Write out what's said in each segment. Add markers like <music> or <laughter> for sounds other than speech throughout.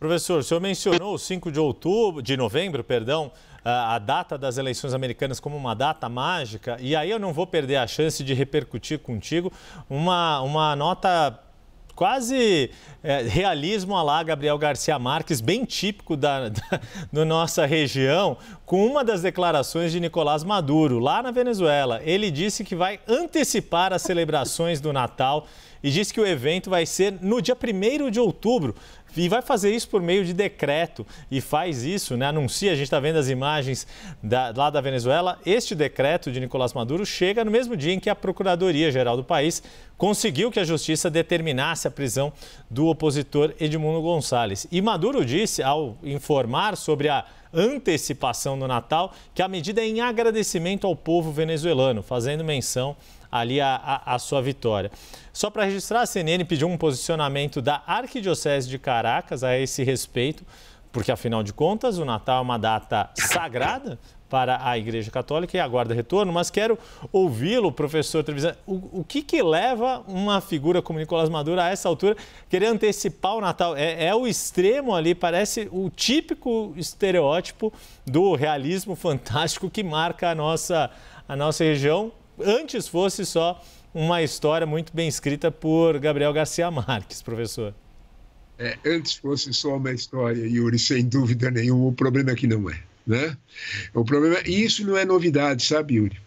Professor, o senhor mencionou 5 de outubro, de novembro, perdão, a data das eleições americanas como uma data mágica, e aí eu não vou perder a chance de repercutir contigo uma, uma nota quase é, realismo a lá Gabriel Garcia Marques, bem típico da, <laughs> da, da nossa região, com uma das declarações de Nicolás Maduro, lá na Venezuela. Ele disse que vai antecipar as celebrações do Natal e disse que o evento vai ser no dia 1 de outubro e vai fazer isso por meio de decreto e faz isso, né? anuncia, a gente está vendo as imagens da, lá da Venezuela, este decreto de Nicolás Maduro chega no mesmo dia em que a Procuradoria-Geral do país conseguiu que a justiça determinasse a prisão do opositor Edmundo Gonçalves. E Maduro disse, ao informar sobre a antecipação do Natal, que a medida é em agradecimento ao povo venezuelano, fazendo menção ali à sua vitória. Só para registrar, a CNN pediu um posicionamento da Arquidiocese de Caracas a esse respeito, porque, afinal de contas, o Natal é uma data sagrada para a Igreja Católica e aguarda retorno, mas quero ouvi-lo, professor Trevisan. O, o que, que, leva uma figura como Nicolás Maduro a essa altura querer antecipar o Natal? É, é, o extremo ali, parece o típico estereótipo do realismo fantástico que marca a nossa, a nossa região, antes fosse só uma história muito bem escrita por Gabriel Garcia Marques, professor. É, antes fosse só uma história, Yuri, sem dúvida nenhuma, o problema é que não é. Né? O problema é, e isso não é novidade, sabe, Yuri?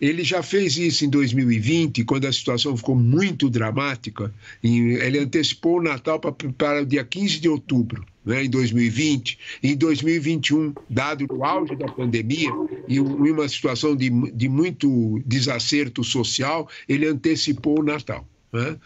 Ele já fez isso em 2020, quando a situação ficou muito dramática. Ele antecipou o Natal para o dia 15 de outubro, né, em 2020. Em 2021, dado o auge da pandemia e uma situação de, de muito desacerto social, ele antecipou o Natal. Né?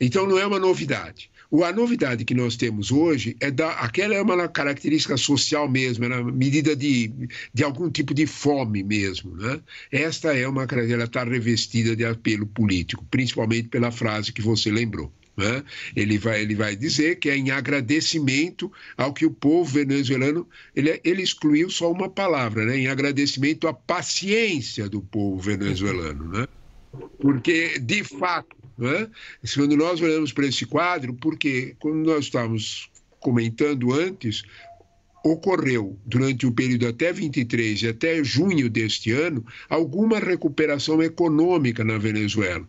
Então, não é uma novidade. A novidade que nós temos hoje é da aquela é uma característica social mesmo, é uma medida de, de algum tipo de fome mesmo, né? Esta é uma ela está revestida de apelo político, principalmente pela frase que você lembrou. Né? Ele, vai, ele vai dizer que é em agradecimento ao que o povo venezuelano. Ele, ele excluiu só uma palavra, né? em agradecimento à paciência do povo venezuelano. Né? Porque, de fato, é? Né? Quando nós olhamos para esse quadro, porque, como nós estávamos comentando antes, ocorreu durante o período até 23 e até junho deste ano alguma recuperação econômica na Venezuela.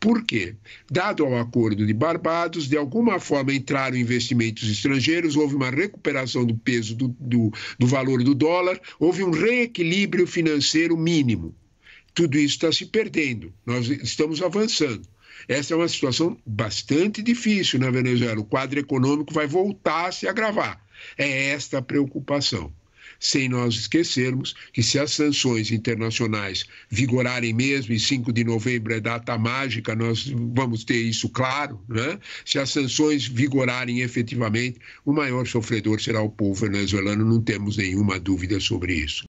Por quê? Dado ao acordo de Barbados, de alguma forma entraram investimentos estrangeiros, houve uma recuperação do peso do, do, do valor do dólar, houve um reequilíbrio financeiro mínimo. Tudo isso está se perdendo, nós estamos avançando. Essa é uma situação bastante difícil na né, Venezuela. O quadro econômico vai voltar a se agravar. É esta a preocupação. Sem nós esquecermos que, se as sanções internacionais vigorarem mesmo, e 5 de novembro é data mágica, nós vamos ter isso claro, né? se as sanções vigorarem efetivamente, o maior sofredor será o povo venezuelano, não temos nenhuma dúvida sobre isso.